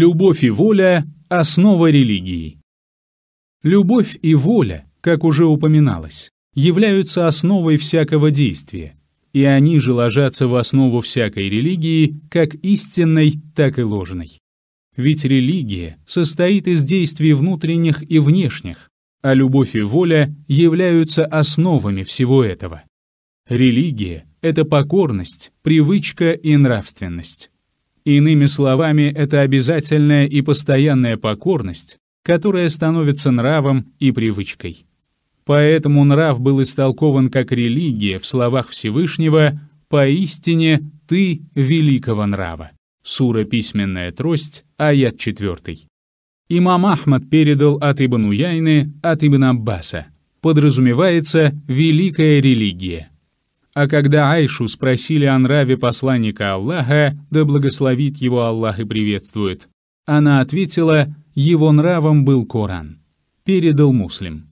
Любовь и воля – основа религии. Любовь и воля, как уже упоминалось, являются основой всякого действия, и они же ложатся в основу всякой религии, как истинной, так и ложной. Ведь религия состоит из действий внутренних и внешних, а любовь и воля являются основами всего этого. Религия — это покорность, привычка и нравственность. Иными словами, это обязательная и постоянная покорность, которая становится нравом и привычкой. Поэтому нрав был истолкован как религия в словах Всевышнего «Поистине ты великого нрава». Сура «Письменная трость», аят 4. Имам Ахмад передал от Ибн Уяйны, от Ибн Аббаса. Подразумевается «великая религия». А когда Айшу спросили о нраве посланника Аллаха, да благословит его Аллах и приветствует, она ответила, его нравом был Коран. Передал муслим.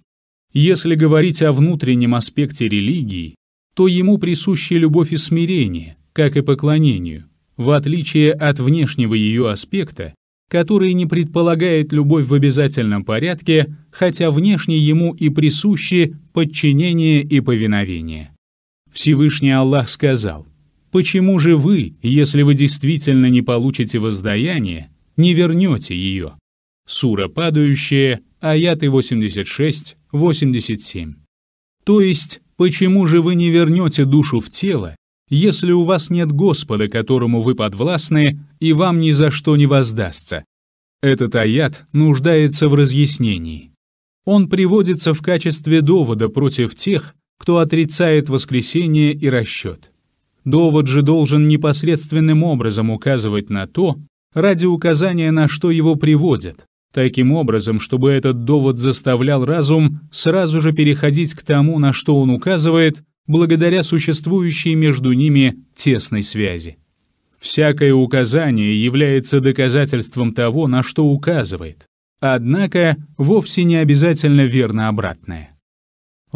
Если говорить о внутреннем аспекте религии, то ему присущи любовь и смирение, как и поклонению, в отличие от внешнего ее аспекта, который не предполагает любовь в обязательном порядке, хотя внешне ему и присущи подчинение и повиновение. Всевышний Аллах сказал, «Почему же вы, если вы действительно не получите воздаяние, не вернете ее?» Сура «Падающая», аяты 86-87. То есть, почему же вы не вернете душу в тело, если у вас нет Господа, которому вы подвластны, и вам ни за что не воздастся? Этот аят нуждается в разъяснении. Он приводится в качестве довода против тех, кто отрицает воскресение и расчет. Довод же должен непосредственным образом указывать на то, ради указания на что его приводят, таким образом, чтобы этот довод заставлял разум сразу же переходить к тому, на что он указывает, благодаря существующей между ними тесной связи. Всякое указание является доказательством того, на что указывает, однако вовсе не обязательно верно обратное.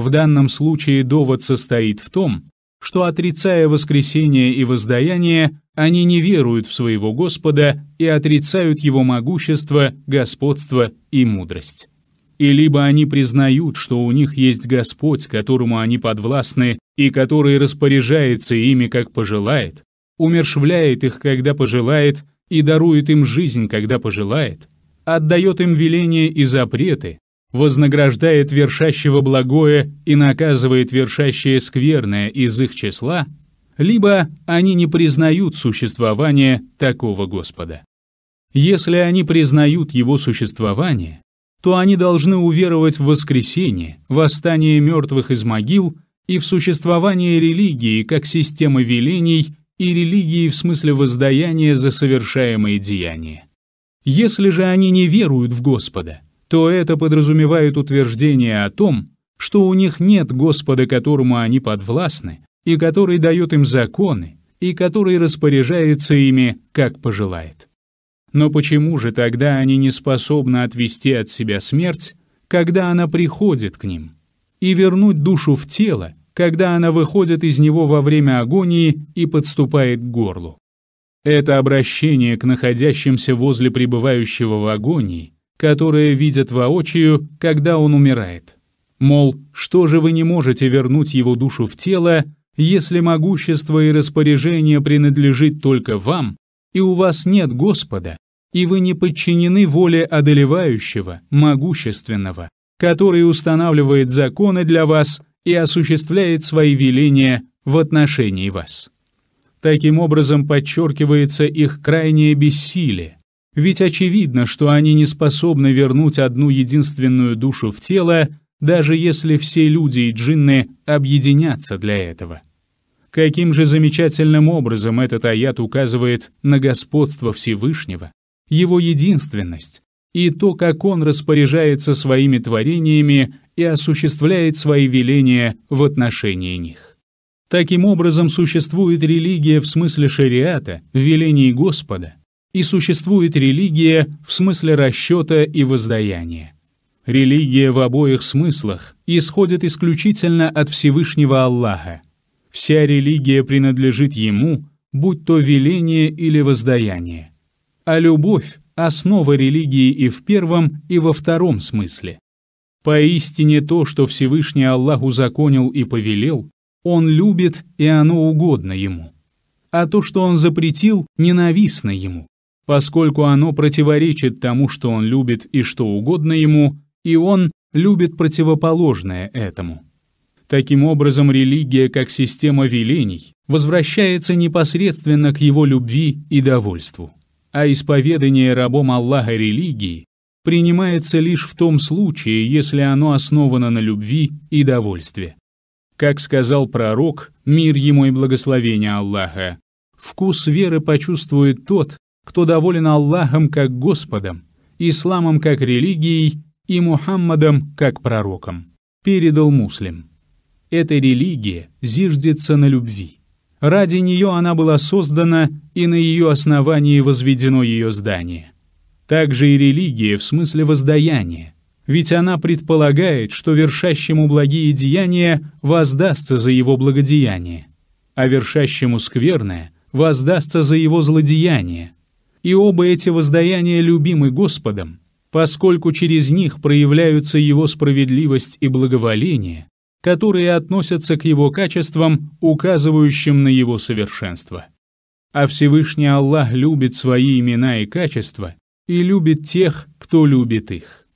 В данном случае довод состоит в том, что, отрицая воскресение и воздаяние, они не веруют в своего Господа и отрицают его могущество, господство и мудрость. И либо они признают, что у них есть Господь, которому они подвластны и который распоряжается ими, как пожелает, умершвляет их, когда пожелает, и дарует им жизнь, когда пожелает, отдает им веления и запреты, вознаграждает вершащего благое и наказывает вершащее скверное из их числа, либо они не признают существование такого Господа. Если они признают его существование, то они должны уверовать в воскресение, восстание мертвых из могил и в существование религии как системы велений и религии в смысле воздаяния за совершаемые деяния. Если же они не веруют в Господа – то это подразумевает утверждение о том, что у них нет Господа, которому они подвластны, и который дает им законы, и который распоряжается ими, как пожелает. Но почему же тогда они не способны отвести от себя смерть, когда она приходит к ним, и вернуть душу в тело, когда она выходит из него во время агонии и подступает к горлу? Это обращение к находящимся возле пребывающего в агонии которые видят воочию, когда он умирает. Мол, что же вы не можете вернуть его душу в тело, если могущество и распоряжение принадлежит только вам, и у вас нет Господа, и вы не подчинены воле одолевающего, могущественного, который устанавливает законы для вас и осуществляет свои веления в отношении вас. Таким образом подчеркивается их крайнее бессилие, ведь очевидно, что они не способны вернуть одну единственную душу в тело, даже если все люди и джинны объединятся для этого. Каким же замечательным образом этот аят указывает на господство Всевышнего, его единственность и то, как он распоряжается своими творениями и осуществляет свои веления в отношении них. Таким образом, существует религия в смысле шариата, велений Господа, и существует религия в смысле расчета и воздаяния. Религия в обоих смыслах исходит исключительно от Всевышнего Аллаха. Вся религия принадлежит Ему, будь то веление или воздаяние. А любовь – основа религии и в первом, и во втором смысле. Поистине то, что Всевышний Аллах узаконил и повелел, Он любит, и оно угодно Ему. А то, что Он запретил, ненавистно Ему поскольку оно противоречит тому, что он любит и что угодно ему, и он любит противоположное этому. Таким образом, религия как система велений возвращается непосредственно к его любви и довольству. А исповедание рабом Аллаха религии принимается лишь в том случае, если оно основано на любви и довольстве. Как сказал пророк, мир ему и благословение Аллаха, «Вкус веры почувствует тот, кто доволен Аллахом как Господом, исламом как религией и Мухаммадом как пророком. Передал муслим. Эта религия зиждется на любви. Ради нее она была создана, и на ее основании возведено ее здание. Также и религия в смысле воздаяния, ведь она предполагает, что вершащему благие деяния воздастся за его благодеяние, а вершащему скверное воздастся за его злодеяние, и оба эти воздаяния любимы Господом, поскольку через них проявляются Его справедливость и благоволение, которые относятся к Его качествам, указывающим на Его совершенство. А Всевышний Аллах любит свои имена и качества и любит тех, кто любит их.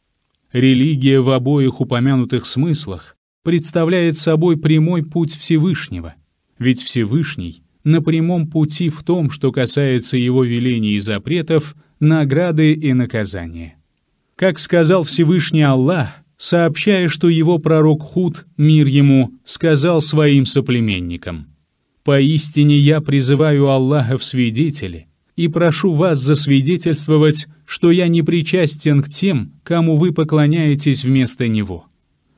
Религия в обоих упомянутых смыслах представляет собой прямой путь Всевышнего, ведь Всевышний на прямом пути в том, что касается его велений и запретов, награды и наказания. Как сказал Всевышний Аллах, сообщая, что его пророк Худ, мир ему, сказал своим соплеменникам, «Поистине я призываю Аллаха в свидетели и прошу вас засвидетельствовать, что я не причастен к тем, кому вы поклоняетесь вместо него.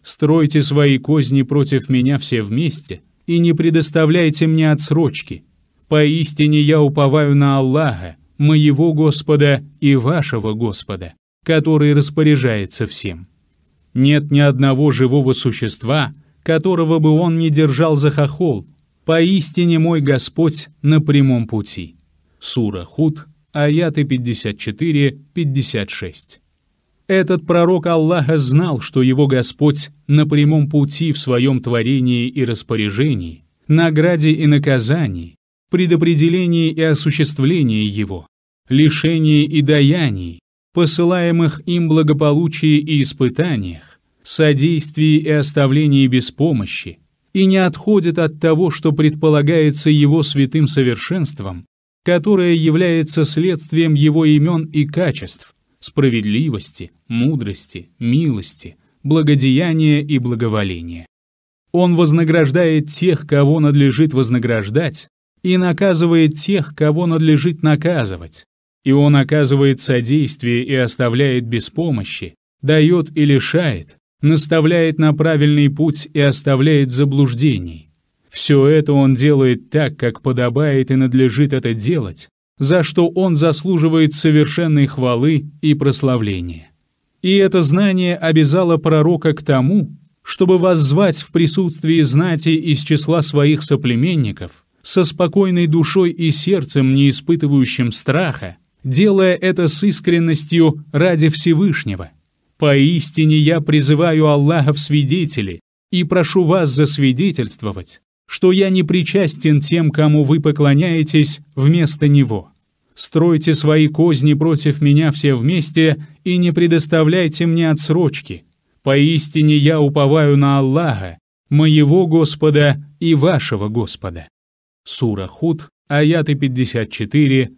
Стройте свои козни против меня все вместе, и не предоставляйте мне отсрочки. Поистине я уповаю на Аллаха, моего Господа и вашего Господа, который распоряжается всем. Нет ни одного живого существа, которого бы он не держал за хохол. Поистине мой Господь на прямом пути. Сура Худ, аяты 54-56. Этот пророк Аллаха знал, что его Господь на прямом пути в своем творении и распоряжении, награде и наказании, предопределении и осуществлении его, лишении и даянии, посылаемых им благополучии и испытаниях, содействии и оставлении без помощи, и не отходит от того, что предполагается его святым совершенством, которое является следствием его имен и качеств, справедливости, мудрости, милости, благодеяния и благоволения. Он вознаграждает тех, кого надлежит вознаграждать, и наказывает тех, кого надлежит наказывать. И он оказывает содействие и оставляет без помощи, дает и лишает, наставляет на правильный путь и оставляет заблуждений. Все это он делает так, как подобает и надлежит это делать, за что он заслуживает совершенной хвалы и прославления. И это знание обязало пророка к тому, чтобы воззвать в присутствии знати из числа своих соплеменников, со спокойной душой и сердцем, не испытывающим страха, делая это с искренностью ради Всевышнего. «Поистине я призываю Аллаха в свидетели и прошу вас засвидетельствовать, что я не причастен тем, кому вы поклоняетесь, вместо него. Стройте свои козни против меня все вместе и не предоставляйте мне отсрочки. Поистине я уповаю на Аллаха, моего Господа и вашего Господа». Сура Худ, аяты 54-56.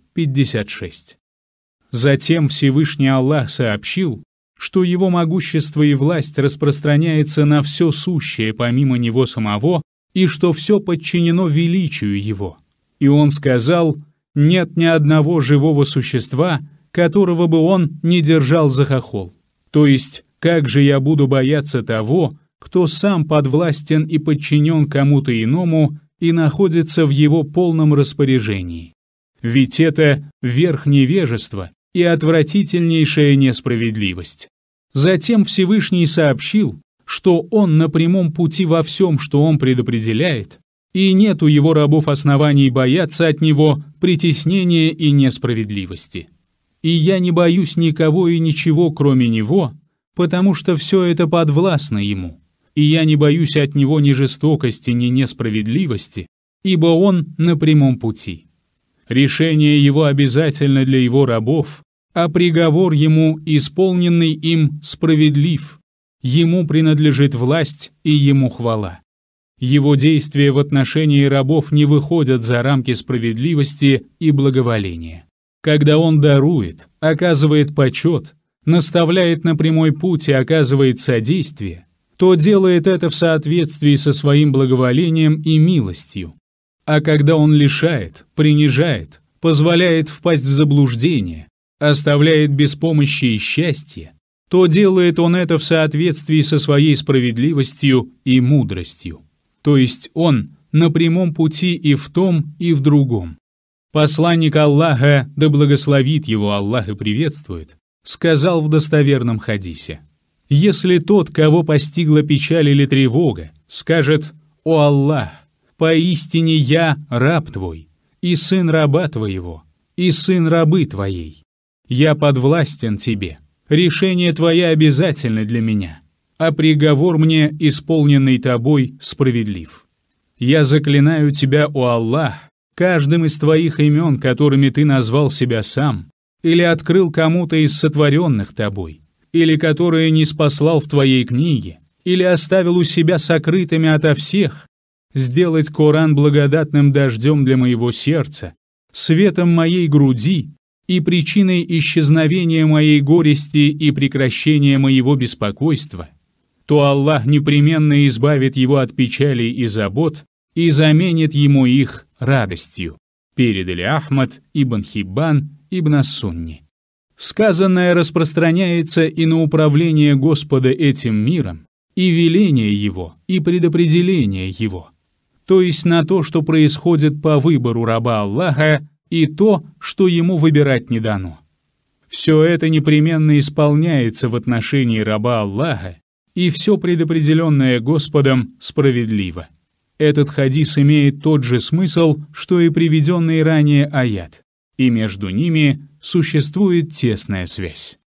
Затем Всевышний Аллах сообщил, что его могущество и власть распространяется на все сущее помимо него самого и что все подчинено величию его. И он сказал, нет ни одного живого существа, которого бы он не держал за хохол. То есть, как же я буду бояться того, кто сам подвластен и подчинен кому-то иному и находится в его полном распоряжении? Ведь это верх невежества и отвратительнейшая несправедливость. Затем Всевышний сообщил, что он на прямом пути во всем, что он предопределяет, и нет у его рабов оснований бояться от него притеснения и несправедливости. И я не боюсь никого и ничего, кроме него, потому что все это подвластно ему, и я не боюсь от него ни жестокости, ни несправедливости, ибо он на прямом пути. Решение его обязательно для его рабов, а приговор ему, исполненный им, справедлив – Ему принадлежит власть и ему хвала. Его действия в отношении рабов не выходят за рамки справедливости и благоволения. Когда он дарует, оказывает почет, наставляет на прямой путь и оказывает содействие, то делает это в соответствии со своим благоволением и милостью. А когда он лишает, принижает, позволяет впасть в заблуждение, оставляет без помощи и счастья, то делает он это в соответствии со своей справедливостью и мудростью. То есть он на прямом пути и в том, и в другом. Посланник Аллаха, да благословит его Аллах и приветствует, сказал в достоверном хадисе. Если тот, кого постигла печаль или тревога, скажет «О Аллах, поистине я раб твой, и сын раба твоего, и сын рабы твоей, я подвластен тебе», решение твое обязательно для меня, а приговор мне, исполненный тобой, справедлив. Я заклинаю тебя, у Аллах, каждым из твоих имен, которыми ты назвал себя сам, или открыл кому-то из сотворенных тобой, или которые не спаслал в твоей книге, или оставил у себя сокрытыми ото всех, сделать Коран благодатным дождем для моего сердца, светом моей груди и причиной исчезновения моей горести и прекращения моего беспокойства, то Аллах непременно избавит его от печали и забот и заменит ему их радостью. Передали Ахмад, Ибн Хиббан, Ибн Сунни. Сказанное распространяется и на управление Господа этим миром, и веление Его, и предопределение Его, то есть на то, что происходит по выбору раба Аллаха и то, что ему выбирать не дано. Все это непременно исполняется в отношении раба Аллаха, и все предопределенное Господом справедливо. Этот хадис имеет тот же смысл, что и приведенный ранее аят, и между ними существует тесная связь.